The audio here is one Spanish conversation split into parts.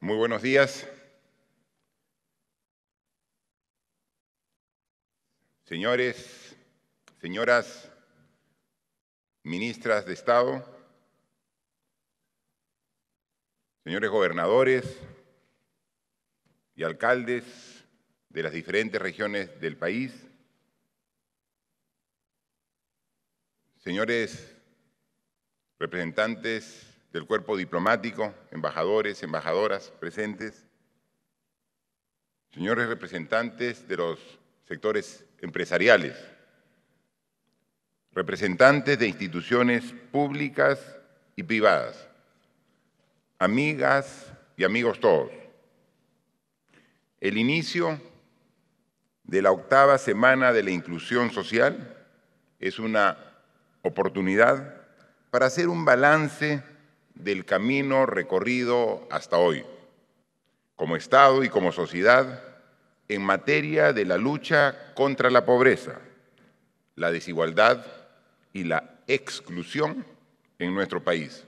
Muy buenos días. Señores, señoras, ministras de Estado, señores gobernadores y alcaldes de las diferentes regiones del país, señores representantes del cuerpo diplomático, embajadores, embajadoras presentes, señores representantes de los sectores empresariales, representantes de instituciones públicas y privadas, amigas y amigos todos. El inicio de la octava semana de la inclusión social es una oportunidad para hacer un balance del camino recorrido hasta hoy, como Estado y como sociedad, en materia de la lucha contra la pobreza, la desigualdad y la exclusión en nuestro país.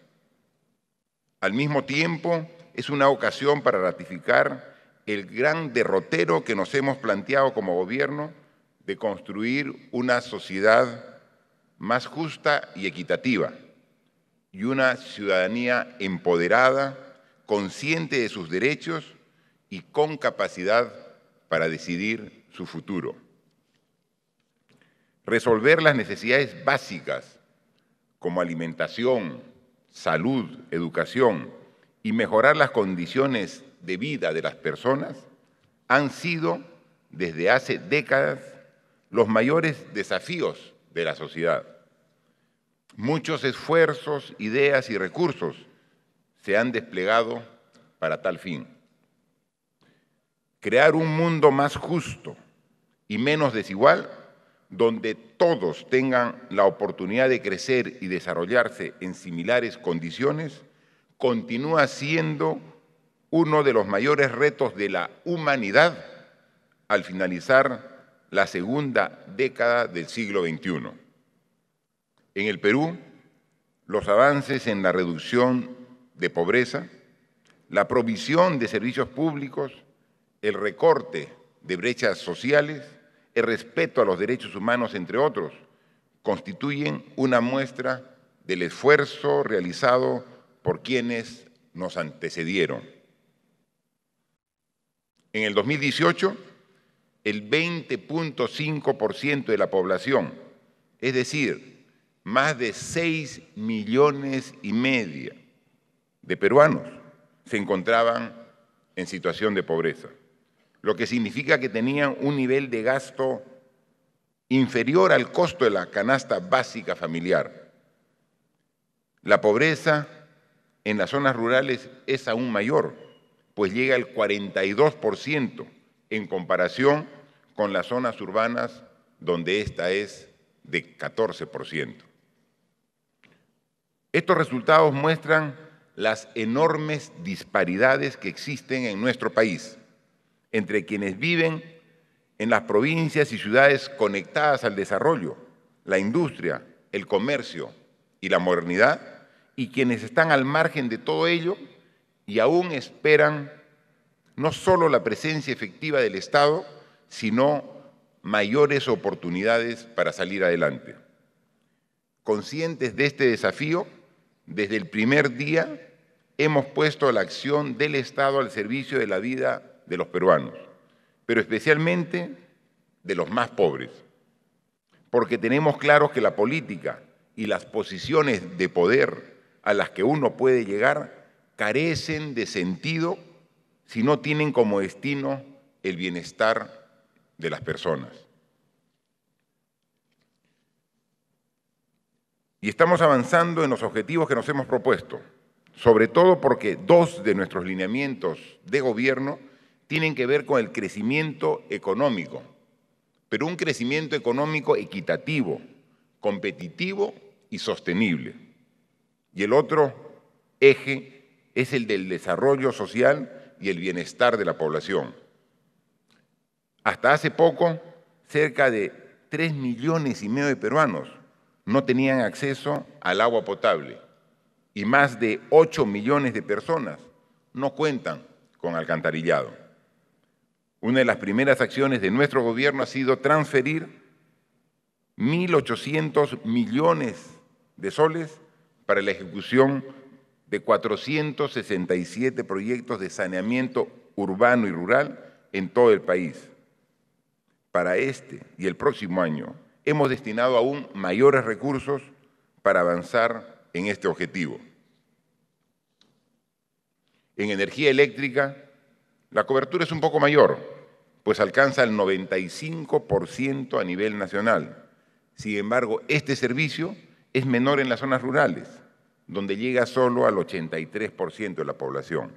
Al mismo tiempo, es una ocasión para ratificar el gran derrotero que nos hemos planteado como gobierno de construir una sociedad más justa y equitativa y una ciudadanía empoderada, consciente de sus derechos y con capacidad para decidir su futuro. Resolver las necesidades básicas como alimentación, salud, educación y mejorar las condiciones de vida de las personas han sido desde hace décadas los mayores desafíos de la sociedad. Muchos esfuerzos, ideas y recursos se han desplegado para tal fin. Crear un mundo más justo y menos desigual, donde todos tengan la oportunidad de crecer y desarrollarse en similares condiciones, continúa siendo uno de los mayores retos de la humanidad al finalizar la segunda década del siglo XXI en el Perú los avances en la reducción de pobreza, la provisión de servicios públicos, el recorte de brechas sociales, el respeto a los derechos humanos, entre otros, constituyen una muestra del esfuerzo realizado por quienes nos antecedieron. En el 2018, el 20.5% de la población, es decir, más de 6 millones y media de peruanos se encontraban en situación de pobreza, lo que significa que tenían un nivel de gasto inferior al costo de la canasta básica familiar. La pobreza en las zonas rurales es aún mayor, pues llega al 42% en comparación con las zonas urbanas donde esta es de 14%. Estos resultados muestran las enormes disparidades que existen en nuestro país entre quienes viven en las provincias y ciudades conectadas al desarrollo, la industria, el comercio y la modernidad, y quienes están al margen de todo ello y aún esperan no solo la presencia efectiva del Estado, sino mayores oportunidades para salir adelante. Conscientes de este desafío, desde el primer día hemos puesto la acción del Estado al servicio de la vida de los peruanos, pero especialmente de los más pobres, porque tenemos claro que la política y las posiciones de poder a las que uno puede llegar carecen de sentido si no tienen como destino el bienestar de las personas. y estamos avanzando en los objetivos que nos hemos propuesto, sobre todo porque dos de nuestros lineamientos de gobierno tienen que ver con el crecimiento económico, pero un crecimiento económico equitativo, competitivo y sostenible. Y el otro eje es el del desarrollo social y el bienestar de la población. Hasta hace poco, cerca de 3 millones y medio de peruanos no tenían acceso al agua potable y más de 8 millones de personas no cuentan con alcantarillado. Una de las primeras acciones de nuestro gobierno ha sido transferir 1.800 millones de soles para la ejecución de 467 proyectos de saneamiento urbano y rural en todo el país. Para este y el próximo año, hemos destinado aún mayores recursos para avanzar en este objetivo. En energía eléctrica, la cobertura es un poco mayor, pues alcanza el 95% a nivel nacional. Sin embargo, este servicio es menor en las zonas rurales, donde llega solo al 83% de la población,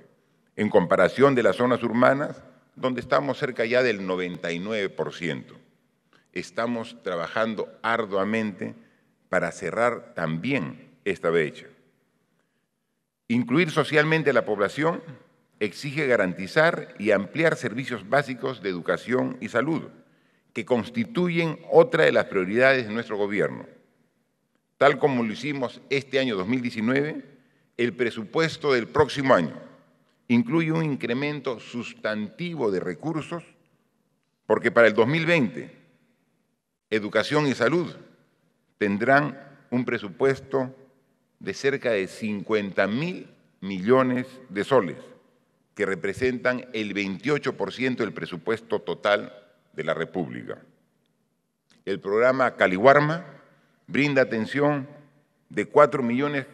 en comparación de las zonas urbanas, donde estamos cerca ya del 99% estamos trabajando arduamente para cerrar también esta brecha. Incluir socialmente a la población exige garantizar y ampliar servicios básicos de educación y salud, que constituyen otra de las prioridades de nuestro gobierno. Tal como lo hicimos este año 2019, el presupuesto del próximo año incluye un incremento sustantivo de recursos, porque para el 2020 educación y salud tendrán un presupuesto de cerca de 50 mil millones de soles, que representan el 28% del presupuesto total de la República. El programa Caliwarma brinda atención de 4 millones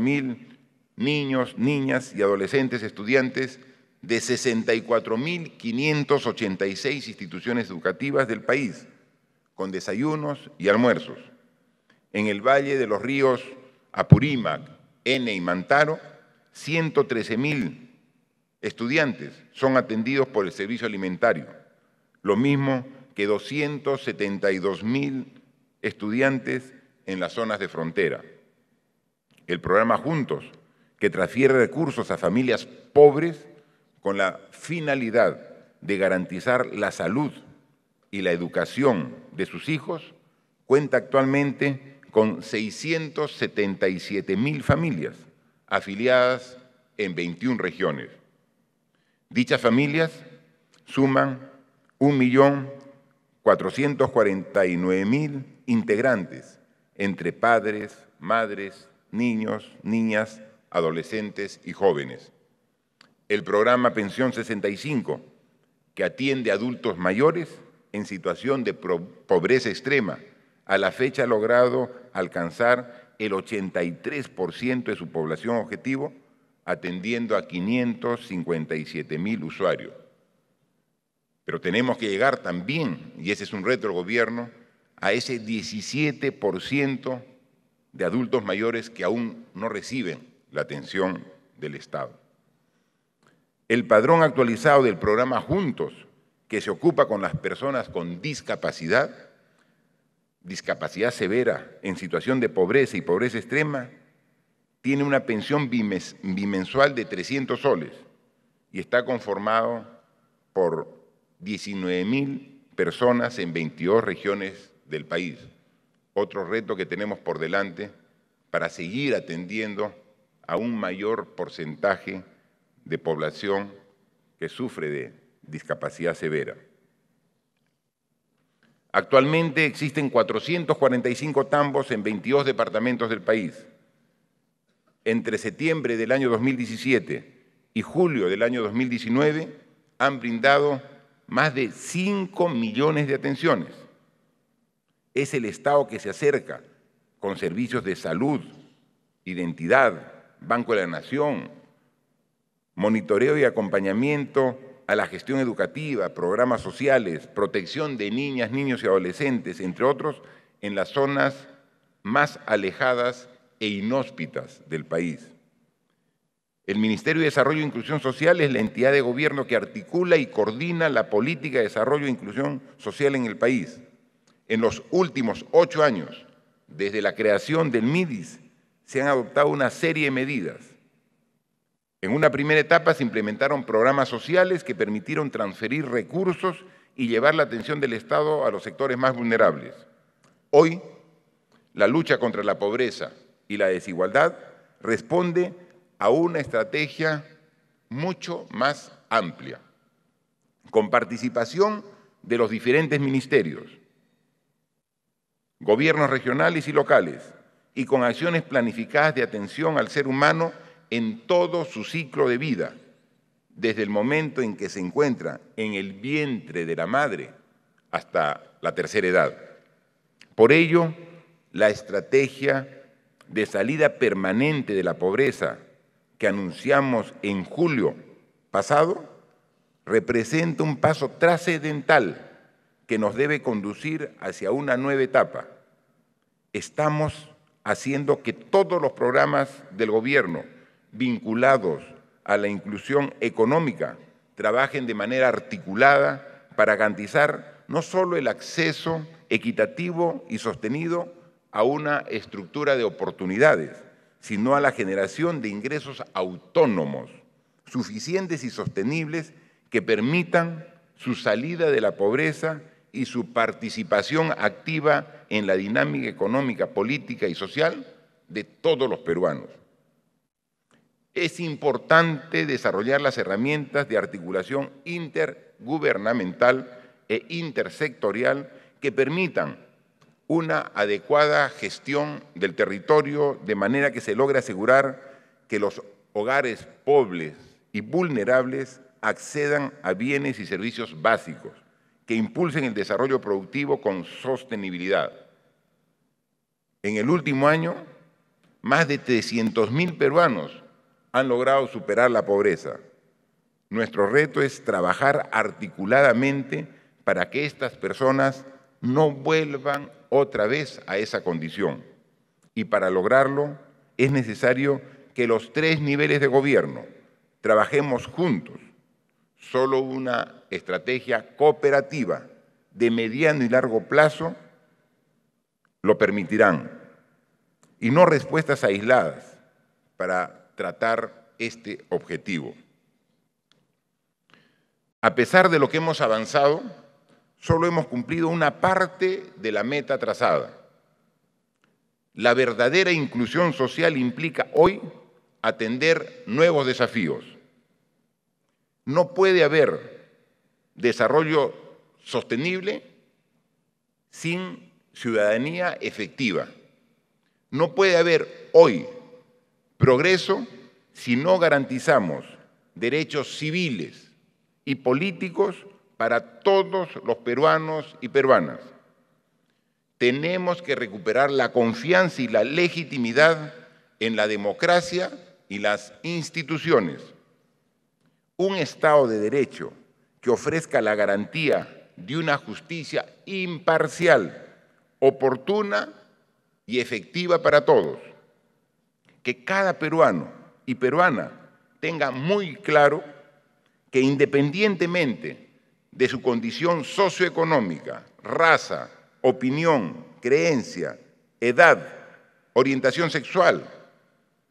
mil niños, niñas y adolescentes estudiantes de 64.586 instituciones educativas del país, con desayunos y almuerzos. En el valle de los ríos Apurímac, N y Mantaro, 113.000 estudiantes son atendidos por el servicio alimentario, lo mismo que 272.000 estudiantes en las zonas de frontera. El programa Juntos, que transfiere recursos a familias pobres con la finalidad de garantizar la salud y la educación de sus hijos cuenta actualmente con 677 mil familias afiliadas en 21 regiones. Dichas familias suman 1.449.000 integrantes entre padres, madres, niños, niñas, adolescentes y jóvenes. El programa Pensión 65, que atiende a adultos mayores, en situación de pobreza extrema. A la fecha ha logrado alcanzar el 83% de su población objetivo, atendiendo a 557 mil usuarios. Pero tenemos que llegar también, y ese es un reto del gobierno, a ese 17% de adultos mayores que aún no reciben la atención del Estado. El padrón actualizado del programa Juntos que se ocupa con las personas con discapacidad, discapacidad severa, en situación de pobreza y pobreza extrema, tiene una pensión bimensual de 300 soles y está conformado por 19.000 personas en 22 regiones del país. Otro reto que tenemos por delante para seguir atendiendo a un mayor porcentaje de población que sufre de discapacidad severa. Actualmente existen 445 tambos en 22 departamentos del país. Entre septiembre del año 2017 y julio del año 2019 han brindado más de 5 millones de atenciones. Es el Estado que se acerca con servicios de salud, identidad, Banco de la Nación, monitoreo y acompañamiento a la gestión educativa, programas sociales, protección de niñas, niños y adolescentes, entre otros, en las zonas más alejadas e inhóspitas del país. El Ministerio de Desarrollo e Inclusión Social es la entidad de gobierno que articula y coordina la política de desarrollo e inclusión social en el país. En los últimos ocho años, desde la creación del MIDIS, se han adoptado una serie de medidas en una primera etapa se implementaron programas sociales que permitieron transferir recursos y llevar la atención del Estado a los sectores más vulnerables. Hoy, la lucha contra la pobreza y la desigualdad responde a una estrategia mucho más amplia, con participación de los diferentes ministerios, gobiernos regionales y locales, y con acciones planificadas de atención al ser humano en todo su ciclo de vida, desde el momento en que se encuentra en el vientre de la madre hasta la tercera edad. Por ello, la estrategia de salida permanente de la pobreza que anunciamos en julio pasado representa un paso trascendental que nos debe conducir hacia una nueva etapa. Estamos haciendo que todos los programas del gobierno vinculados a la inclusión económica trabajen de manera articulada para garantizar no solo el acceso equitativo y sostenido a una estructura de oportunidades, sino a la generación de ingresos autónomos, suficientes y sostenibles que permitan su salida de la pobreza y su participación activa en la dinámica económica, política y social de todos los peruanos es importante desarrollar las herramientas de articulación intergubernamental e intersectorial que permitan una adecuada gestión del territorio de manera que se logre asegurar que los hogares pobres y vulnerables accedan a bienes y servicios básicos que impulsen el desarrollo productivo con sostenibilidad. En el último año, más de 300.000 peruanos han logrado superar la pobreza. Nuestro reto es trabajar articuladamente para que estas personas no vuelvan otra vez a esa condición. Y para lograrlo es necesario que los tres niveles de gobierno trabajemos juntos. Solo una estrategia cooperativa de mediano y largo plazo lo permitirán. Y no respuestas aisladas para tratar este objetivo. A pesar de lo que hemos avanzado, solo hemos cumplido una parte de la meta trazada. La verdadera inclusión social implica hoy atender nuevos desafíos. No puede haber desarrollo sostenible sin ciudadanía efectiva. No puede haber hoy progreso si no garantizamos derechos civiles y políticos para todos los peruanos y peruanas. Tenemos que recuperar la confianza y la legitimidad en la democracia y las instituciones. Un Estado de Derecho que ofrezca la garantía de una justicia imparcial, oportuna y efectiva para todos que cada peruano y peruana tenga muy claro que independientemente de su condición socioeconómica, raza, opinión, creencia, edad, orientación sexual,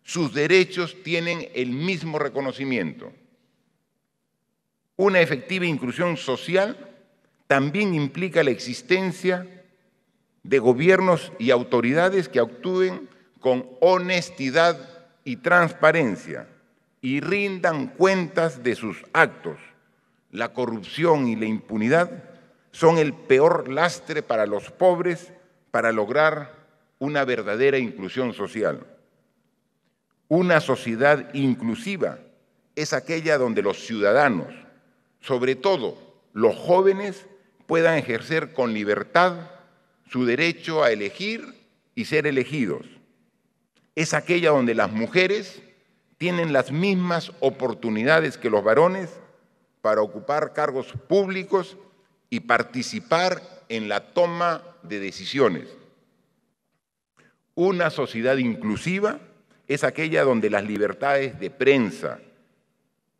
sus derechos tienen el mismo reconocimiento. Una efectiva inclusión social también implica la existencia de gobiernos y autoridades que actúen con honestidad y transparencia y rindan cuentas de sus actos. La corrupción y la impunidad son el peor lastre para los pobres para lograr una verdadera inclusión social. Una sociedad inclusiva es aquella donde los ciudadanos, sobre todo los jóvenes, puedan ejercer con libertad su derecho a elegir y ser elegidos es aquella donde las mujeres tienen las mismas oportunidades que los varones para ocupar cargos públicos y participar en la toma de decisiones. Una sociedad inclusiva es aquella donde las libertades de prensa,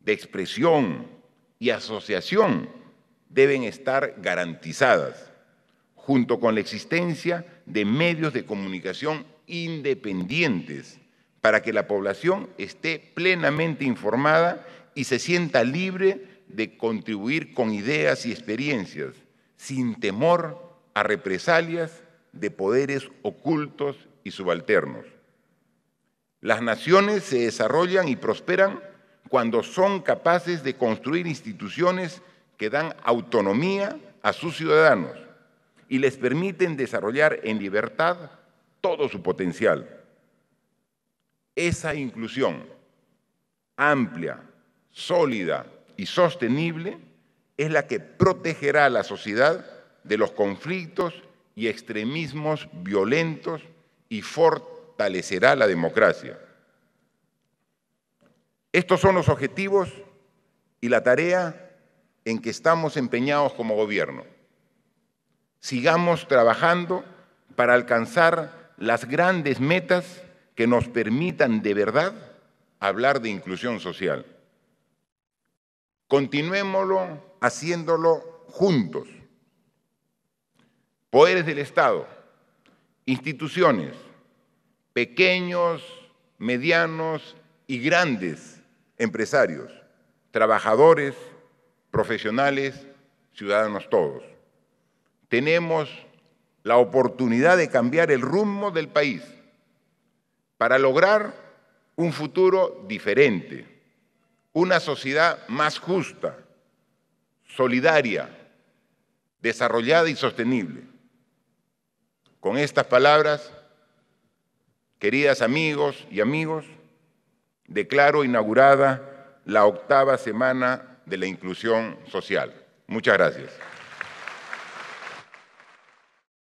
de expresión y asociación deben estar garantizadas, junto con la existencia de medios de comunicación independientes para que la población esté plenamente informada y se sienta libre de contribuir con ideas y experiencias, sin temor a represalias de poderes ocultos y subalternos. Las naciones se desarrollan y prosperan cuando son capaces de construir instituciones que dan autonomía a sus ciudadanos y les permiten desarrollar en libertad todo su potencial. Esa inclusión amplia, sólida y sostenible es la que protegerá a la sociedad de los conflictos y extremismos violentos y fortalecerá la democracia. Estos son los objetivos y la tarea en que estamos empeñados como gobierno. Sigamos trabajando para alcanzar las grandes metas que nos permitan de verdad hablar de inclusión social. Continuémoslo haciéndolo juntos. Poderes del Estado, instituciones, pequeños, medianos y grandes empresarios, trabajadores, profesionales, ciudadanos todos. Tenemos la oportunidad de cambiar el rumbo del país para lograr un futuro diferente, una sociedad más justa, solidaria, desarrollada y sostenible. Con estas palabras, queridas amigos y amigos, declaro inaugurada la octava semana de la inclusión social. Muchas gracias.